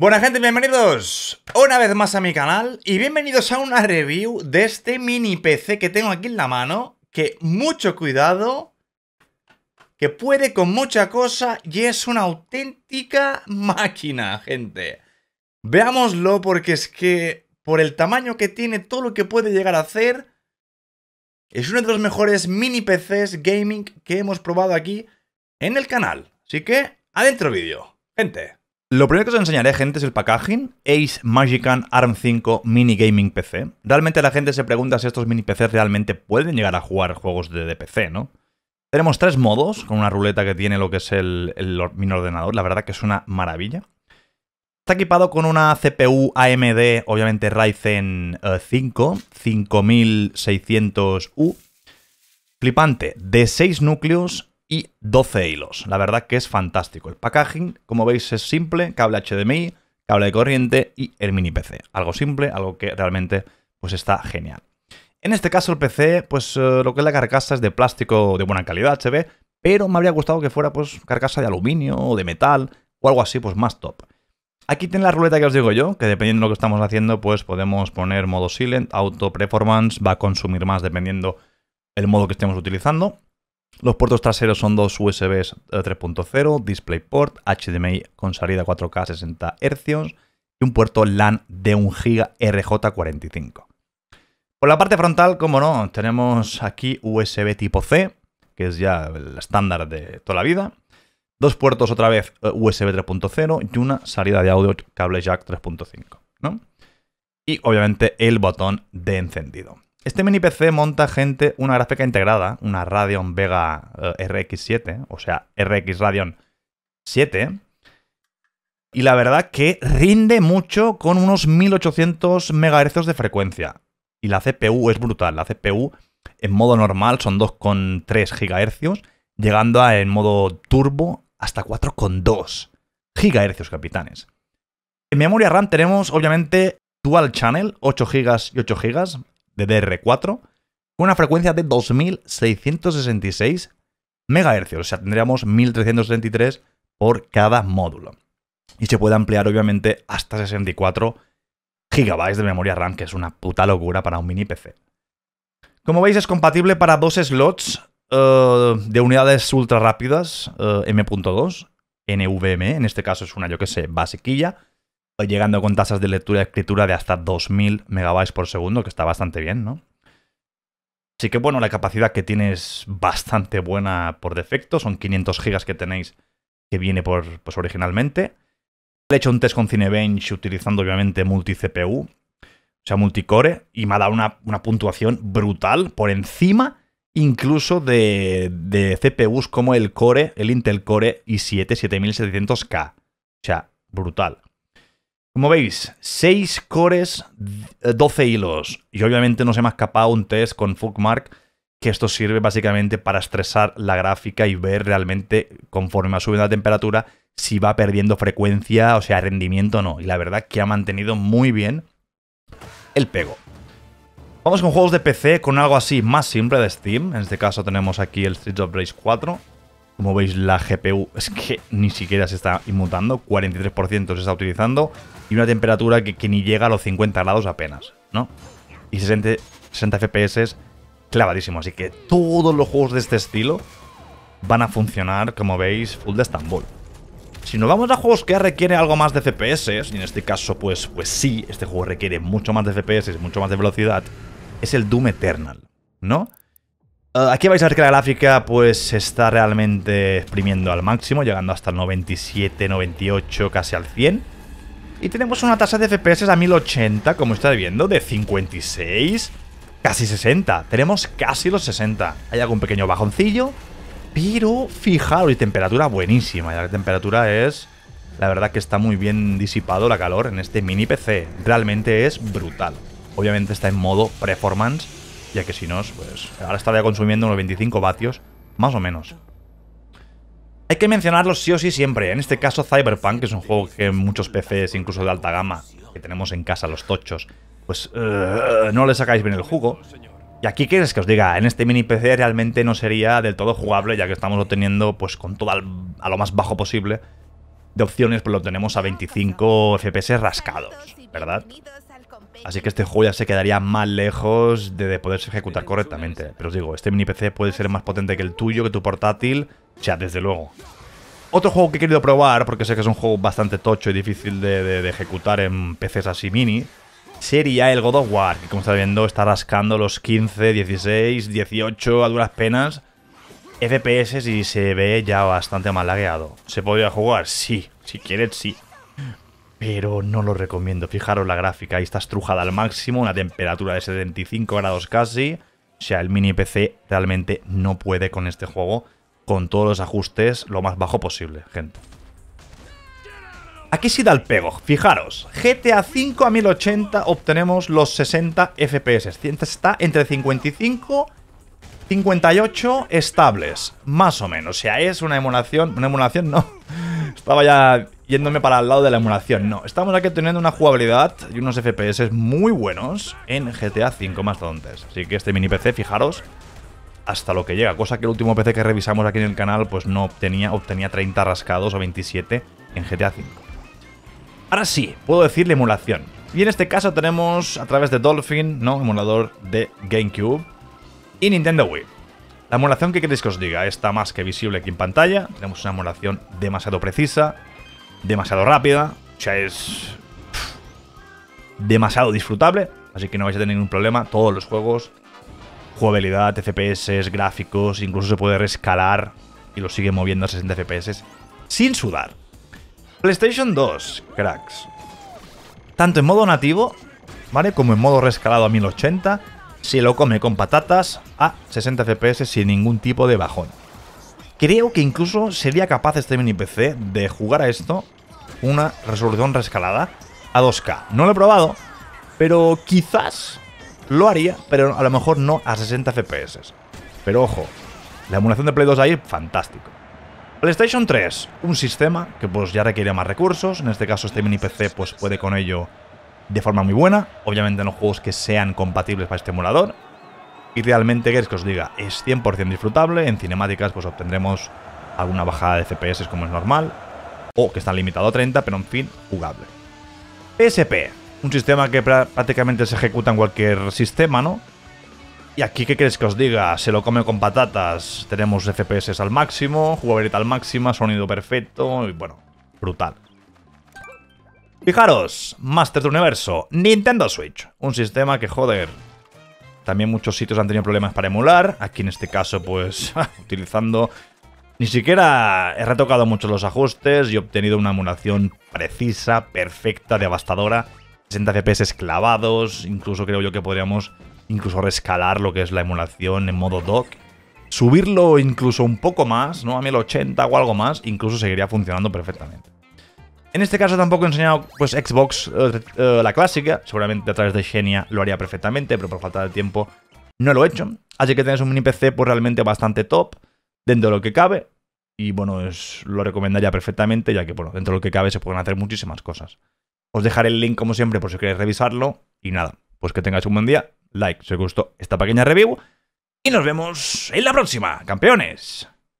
Buena gente, bienvenidos una vez más a mi canal y bienvenidos a una review de este mini PC que tengo aquí en la mano, que mucho cuidado, que puede con mucha cosa y es una auténtica máquina, gente. Veámoslo porque es que por el tamaño que tiene, todo lo que puede llegar a hacer, es uno de los mejores mini PCs gaming que hemos probado aquí en el canal. Así que, adentro vídeo, gente. Lo primero que os enseñaré, gente, es el packaging. Ace Magican ARM 5 Mini Gaming PC. Realmente la gente se pregunta si estos mini PCs realmente pueden llegar a jugar juegos de, de PC, ¿no? Tenemos tres modos con una ruleta que tiene lo que es el, el, mini ordenador. La verdad que es una maravilla. Está equipado con una CPU AMD, obviamente Ryzen 5, eh, 5600U. Flipante, de 6 núcleos, y 12 hilos. La verdad que es fantástico. El packaging, como veis, es simple, cable HDMI, cable de corriente y el mini PC. Algo simple, algo que realmente pues está genial. En este caso el PC, pues eh, lo que es la carcasa es de plástico de buena calidad, se ve, pero me habría gustado que fuera pues carcasa de aluminio o de metal o algo así, pues más top. Aquí tiene la ruleta que os digo yo, que dependiendo de lo que estamos haciendo, pues podemos poner modo silent, auto performance, va a consumir más dependiendo el modo que estemos utilizando. Los puertos traseros son dos USB 3.0, DisplayPort, HDMI con salida 4K 60 Hz y un puerto LAN de 1 GB RJ45. Por la parte frontal, como no, tenemos aquí USB tipo C, que es ya el estándar de toda la vida. Dos puertos otra vez eh, USB 3.0 y una salida de audio cable jack 3.5, Y obviamente el botón de encendido. Este mini PC monta gente una gráfica integrada, una Radeon Vega eh, RX7, o sea, RX Radeon 7. Y la verdad que rinde mucho con unos 1800 MHz de frecuencia. Y la CPU es brutal. La CPU en modo normal son 2,3 GHz, llegando a, en modo turbo hasta 4,2 GHz, capitanes. En memoria RAM tenemos, obviamente, Dual Channel, 8 GB y 8 GB, de dr 4 con una frecuencia de 2666 MHz, o sea, tendríamos 1373 por cada módulo. Y se puede ampliar, obviamente, hasta 64 GB de memoria RAM, que es una puta locura para un mini PC. Como veis, es compatible para dos slots eh, de unidades ultra rápidas eh, M.2, NVMe, en este caso es una, yo que sé, basiquilla, llegando con tasas de lectura y escritura de hasta 2000 megabytes por segundo, que está bastante bien, ¿no? Así que bueno, la capacidad que tiene es bastante buena por defecto, son 500 gigas que tenéis que viene por, pues originalmente. Le he hecho un test con Cinebench utilizando obviamente multi-CPU, o sea, multicore, y me ha dado una, puntuación brutal por encima incluso de, de, CPUs como el Core, el Intel Core i7 7700K. O sea, brutal. Como veis, 6 cores, 12 eh, hilos. Y obviamente no me ha escapado un test con Fugmark, que esto sirve básicamente para estresar la gráfica y ver realmente, conforme va subiendo la temperatura, si va perdiendo frecuencia, o sea, rendimiento o no. Y la verdad que ha mantenido muy bien el pego. Vamos con juegos de PC con algo así más simple de Steam. En este caso tenemos aquí el Street of Rage 4. Como veis, la GPU es que ni siquiera se está inmutando, 43% se está utilizando y una temperatura que, ni llega a los 50 grados apenas, ¿no? Y 60, 60 FPS clavadísimo, así que todos los juegos de este estilo van a funcionar, como veis, full de Estambul. Si nos vamos a juegos que requieren algo más de FPS, y en este caso, pues, pues sí, este juego requiere mucho más de FPS y mucho más de velocidad, es el Doom Eternal, ¿no? Eh, aquí vais a ver que la gráfica pues está realmente exprimiendo al máximo, llegando hasta el 97, 98, casi al 100. Y tenemos una tasa de FPS a 1080, como estáis viendo, de 56, casi 60. Tenemos casi los 60. Hay algún pequeño bajoncillo, pero fijaros, y temperatura buenísima. La temperatura es... La verdad que está muy bien disipado la calor en este mini PC. Realmente es brutal. Obviamente está en modo performance ya que si no, pues ahora estaría consumiendo unos 25 vatios, más o menos. Hay que mencionarlos sí o sí siempre, en este caso Cyberpunk, que es un juego que muchos PCs, incluso de alta gama, que tenemos en casa los tochos, pues eh, no le sacáis bien el jugo. Y aquí quieres que os diga, en este mini PC realmente no sería del todo jugable, ya que estamos obteniendo pues con todo a lo más bajo posible de opciones, pues lo tenemos a 25 FPS rascados, ¿verdad? Así que este juego ya se quedaría más lejos de, poderse ejecutar correctamente. Pero os digo, este mini PC puede ser más potente que el tuyo, que tu portátil. O sea, desde luego. Otro juego que he querido probar, porque sé que es un juego bastante tocho y difícil de, ejecutar en PCs así mini, sería el God of War, que como estáis viendo está rascando los 15, 16, 18 a duras penas FPS y se ve ya bastante mal ¿Se podría jugar? Sí, si quieres sí pero no lo recomiendo. Fijaros la gráfica, ahí está estrujada al máximo, una temperatura de 75 grados casi. O sea, el mini PC realmente no puede con este juego, con todos los ajustes lo más bajo posible, gente. Aquí sí da el pego, fijaros, GTA 5 a 1080 obtenemos los 60 FPS, está entre 55 58 estables, más o menos, o sea, es una emulación, una emulación no, estaba ya yéndome para el lado de la emulación. No, estamos aquí teniendo una jugabilidad y unos FPS muy buenos en GTA V Mastodontes. Así que este mini PC, fijaros, hasta lo que llega. Cosa que el último PC que revisamos aquí en el canal, pues no obtenía, obtenía 30 rascados o 27 en GTA V. Ahora sí, puedo decir la emulación. Y en este caso tenemos a través de Dolphin, ¿no? Emulador de GameCube y Nintendo Wii. La emulación que queréis que os diga está más que visible aquí en pantalla. Tenemos una emulación demasiado precisa, demasiado rápida, o sea, es demasiado disfrutable, así que no vais a tener ningún problema, todos los juegos, jugabilidad, FPS, gráficos, incluso se puede rescalar y lo sigue moviendo a 60 FPS sin sudar. PlayStation 2, cracks. Tanto en modo nativo, ¿vale? Como en modo rescalado a 1080, se lo come con patatas a 60 FPS sin ningún tipo de bajón. Creo que incluso sería capaz este mini PC de jugar a esto una resolución rescalada a 2K. No lo he probado, pero quizás lo haría, pero a lo mejor no a 60 FPS. Pero ojo, la emulación de Play 2 ahí, fantástico. PlayStation 3, un sistema que pues ya requiere más recursos, en este caso este mini PC pues puede con ello de forma muy buena, obviamente en los juegos que sean compatibles para este emulador, y realmente queréis que os diga, es 100% disfrutable, en cinemáticas pues obtendremos alguna bajada de FPS como es normal, o que está limitado a 30, pero en fin, jugable. PSP, un sistema que prácticamente se ejecuta en cualquier sistema, ¿no? Y aquí, ¿qué queréis que os diga? Se lo come con patatas, tenemos FPS al máximo, jugabilidad al máxima, sonido perfecto, y bueno, brutal. Fijaros, Master de Universo, Nintendo Switch, un sistema que, joder, también muchos sitios han tenido problemas para emular. Aquí en este caso, pues, utilizando... Ni siquiera he retocado mucho los ajustes y he obtenido una emulación precisa, perfecta, devastadora. 60 FPS clavados, incluso creo yo que podríamos incluso rescalar lo que es la emulación en modo dock. Subirlo incluso un poco más, ¿no? A 1080 o algo más, incluso seguiría funcionando perfectamente. En este caso tampoco he enseñado pues, Xbox, eh, eh, la clásica. Seguramente a través de Genia lo haría perfectamente, pero por falta de tiempo no lo he hecho. Así que tenéis un mini PC pues, realmente bastante top, dentro de lo que cabe. Y bueno, es, lo recomendaría perfectamente, ya que bueno, dentro de lo que cabe se pueden hacer muchísimas cosas. Os dejaré el link como siempre por si queréis revisarlo. Y nada, pues que tengáis un buen día. Like si os gustó esta pequeña review. Y nos vemos en la próxima, campeones.